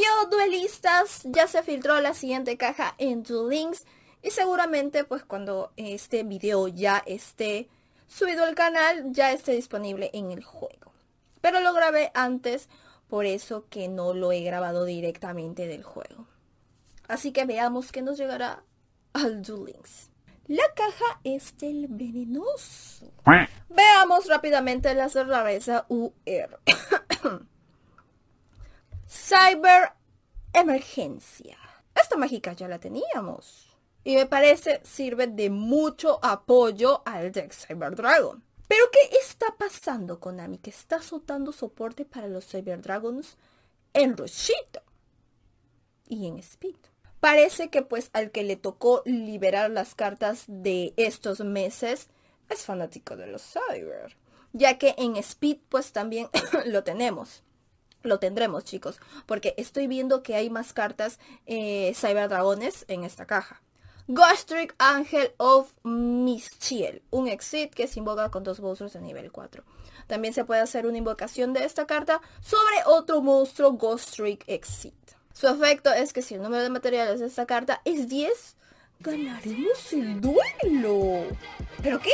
yo, duelistas, ya se filtró la siguiente caja en Duel Links y seguramente pues cuando este video ya esté subido al canal, ya esté disponible en el juego. Pero lo grabé antes, por eso que no lo he grabado directamente del juego. Así que veamos qué nos llegará al Duel Links. La caja es del venenoso. Veamos rápidamente la cerrareza UR. Cyber Emergencia. Esta mágica ya la teníamos. Y me parece sirve de mucho apoyo al deck Cyber Dragon. Pero ¿qué está pasando con Konami? Que está soltando soporte para los Cyber Dragons en Rushito y en Speed. Parece que pues al que le tocó liberar las cartas de estos meses es fanático de los Cyber. Ya que en Speed pues también lo tenemos lo tendremos, chicos, porque estoy viendo que hay más cartas eh, Cyber Dragones en esta caja. Ghost Angel of Mischiel, un exit que se invoca con dos monstruos de nivel 4. También se puede hacer una invocación de esta carta sobre otro monstruo Ghost Exit. Su efecto es que si el número de materiales de esta carta es 10, ganaremos el duelo. ¿Pero qué?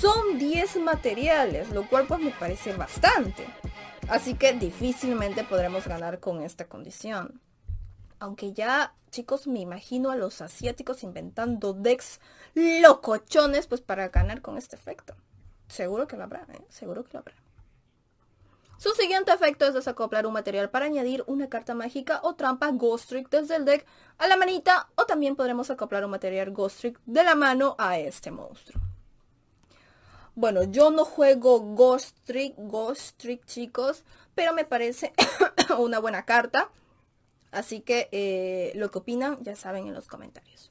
Son 10 materiales, lo cual pues me parece bastante. Así que difícilmente podremos ganar con esta condición. Aunque ya, chicos, me imagino a los asiáticos inventando decks locochones pues para ganar con este efecto. Seguro que lo habrá, ¿eh? Seguro que lo habrá. Su siguiente efecto es desacoplar un material para añadir una carta mágica o trampa Ghost desde el deck a la manita o también podremos acoplar un material Ghost de la mano a este monstruo. Bueno, yo no juego Ghost Trick, Ghost Trick chicos, pero me parece una buena carta. Así que eh, lo que opinan ya saben en los comentarios.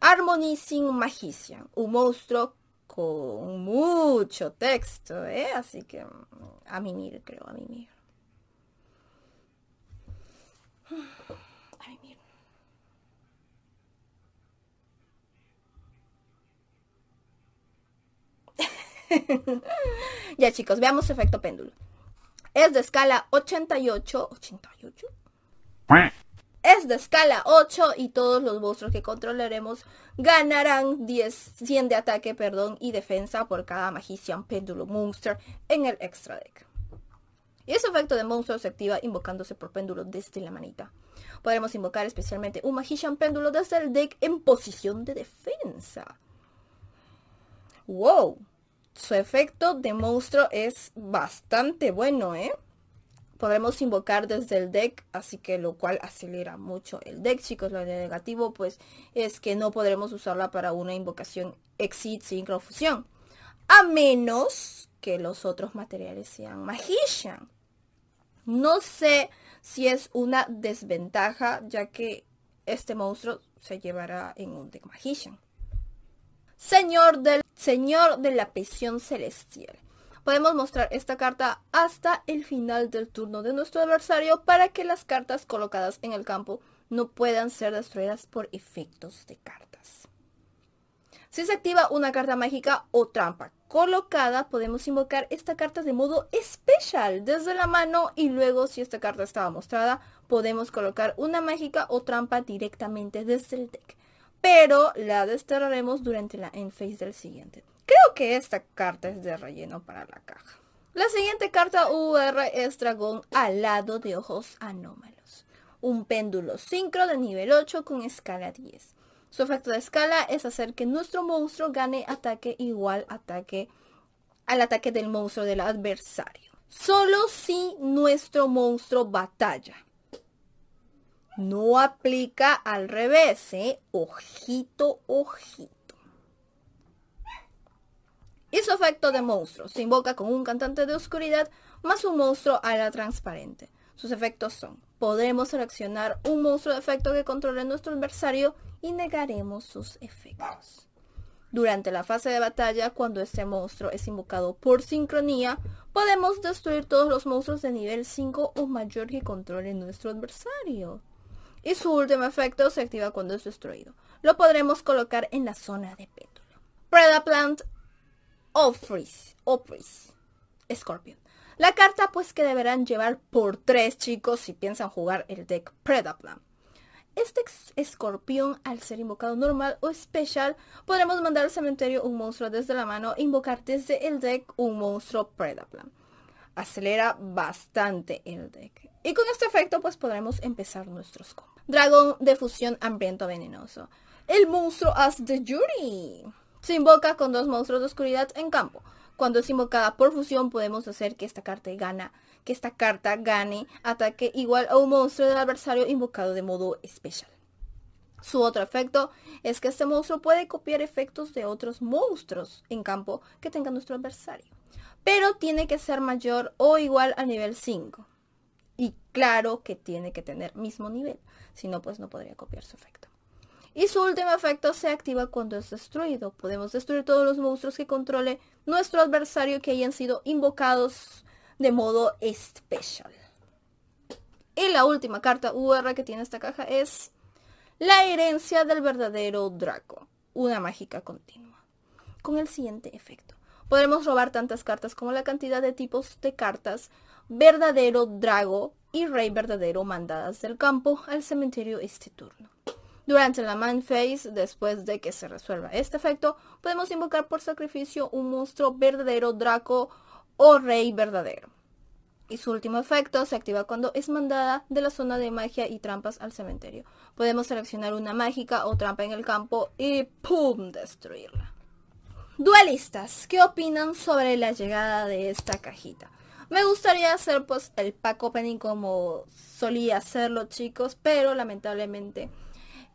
Harmony Sin Magician, un monstruo con mucho texto, ¿eh? Así que mm, a mimir, creo, a mimir. ya chicos, veamos efecto péndulo. Es de escala 88. 88. Es de escala 8 y todos los monstruos que controlaremos ganarán 100 de ataque perdón, y defensa por cada Magician Péndulo Monster en el extra deck. Y ese efecto de monstruo se activa invocándose por péndulo desde la manita. Podremos invocar especialmente un Magician Péndulo desde el deck en posición de defensa. ¡Wow! Su efecto de monstruo es bastante bueno, ¿eh? Podemos invocar desde el deck, así que lo cual acelera mucho el deck, chicos. Lo negativo, pues, es que no podremos usarla para una invocación exit confusión A menos que los otros materiales sean magician. No sé si es una desventaja, ya que este monstruo se llevará en un deck magician. Señor del Señor de la Pesión Celestial. Podemos mostrar esta carta hasta el final del turno de nuestro adversario para que las cartas colocadas en el campo no puedan ser destruidas por efectos de cartas. Si se activa una carta mágica o trampa colocada, podemos invocar esta carta de modo especial desde la mano y luego si esta carta estaba mostrada, podemos colocar una mágica o trampa directamente desde el deck pero la desterraremos durante la end phase del siguiente. Creo que esta carta es de relleno para la caja. La siguiente carta UR es dragón alado de ojos anómalos. Un péndulo sincro de nivel 8 con escala 10. Su efecto de escala es hacer que nuestro monstruo gane ataque igual ataque al ataque del monstruo del adversario. Solo si nuestro monstruo batalla. No aplica al revés, ¿eh? Ojito, ojito. su efecto de monstruo. Se invoca con un cantante de oscuridad más un monstruo a la transparente. Sus efectos son, podremos seleccionar un monstruo de efecto que controle nuestro adversario y negaremos sus efectos. Durante la fase de batalla, cuando este monstruo es invocado por sincronía, podemos destruir todos los monstruos de nivel 5 o mayor que controle nuestro adversario y su último efecto se activa cuando es destruido. Lo podremos colocar en la zona de péndulo. Predaplant o Ofris, Scorpion. La carta pues que deberán llevar por tres chicos si piensan jugar el deck Predaplan. Este escorpión, al ser invocado normal o especial, podremos mandar al cementerio un monstruo desde la mano e invocar desde el deck un monstruo Predaplan. Acelera bastante el deck. Y con este efecto pues podremos empezar nuestros combos dragón de fusión hambriento venenoso. El monstruo As the Jury se invoca con dos monstruos de oscuridad en campo. Cuando es invocada por fusión podemos hacer que esta carta gana, que esta carta gane ataque igual a un monstruo del adversario invocado de modo especial. Su otro efecto es que este monstruo puede copiar efectos de otros monstruos en campo que tenga nuestro adversario, pero tiene que ser mayor o igual a nivel 5. Y claro que tiene que tener mismo nivel, si no, pues no podría copiar su efecto. Y su último efecto se activa cuando es destruido. Podemos destruir todos los monstruos que controle nuestro adversario que hayan sido invocados de modo especial. Y la última carta UR que tiene esta caja es la herencia del verdadero Draco, una mágica continua. Con el siguiente efecto. Podremos robar tantas cartas como la cantidad de tipos de cartas verdadero Drago y Rey verdadero mandadas del campo al cementerio este turno. Durante la Man Phase, después de que se resuelva este efecto, podemos invocar por sacrificio un monstruo verdadero Draco o Rey verdadero. Y su último efecto se activa cuando es mandada de la zona de magia y trampas al cementerio. Podemos seleccionar una mágica o trampa en el campo y ¡pum! destruirla. Dualistas, ¿qué opinan sobre la llegada de esta cajita? Me gustaría hacer pues el pack opening como solía hacerlo chicos, pero lamentablemente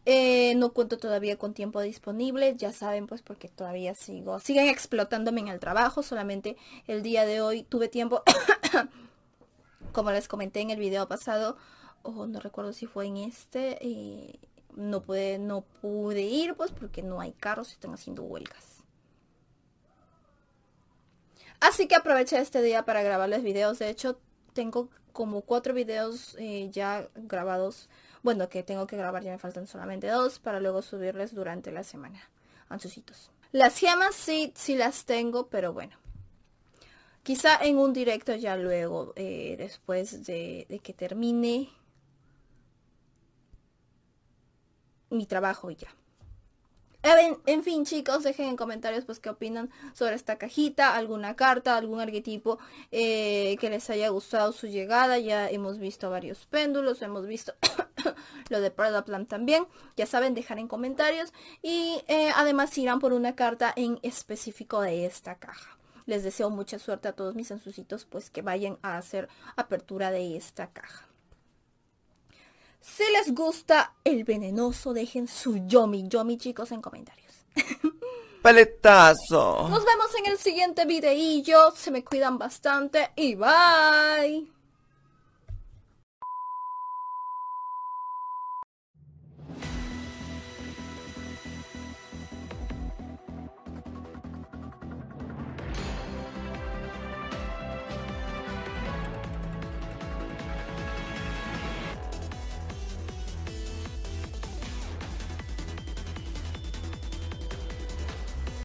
eh, no cuento todavía con tiempo disponible, ya saben pues porque todavía sigo, siguen explotándome en el trabajo, solamente el día de hoy tuve tiempo, como les comenté en el video pasado, o oh, no recuerdo si fue en este, eh, no pude, no pude ir pues porque no hay carros, y están haciendo huelgas. Así que aproveché este día para grabarles videos. De hecho, tengo como cuatro videos eh, ya grabados. Bueno, que tengo que grabar, ya me faltan solamente dos para luego subirles durante la semana. Anzucitos. Las gemas sí, sí las tengo, pero bueno. Quizá en un directo ya luego, eh, después de, de que termine mi trabajo y ya. En, fin, chicos, dejen en comentarios pues qué opinan sobre esta cajita, alguna carta, algún arquetipo eh, que les haya gustado su llegada. Ya hemos visto varios péndulos, hemos visto lo de Prada Plan también. Ya saben, dejar en comentarios. Y eh, además irán por una carta en específico de esta caja. Les deseo mucha suerte a todos mis ansucitos, pues que vayan a hacer apertura de esta caja. Si les gusta el venenoso, dejen su yomi, yomi chicos en comentarios. Paletazo. Nos vemos en el siguiente videillo. Se me cuidan bastante y bye.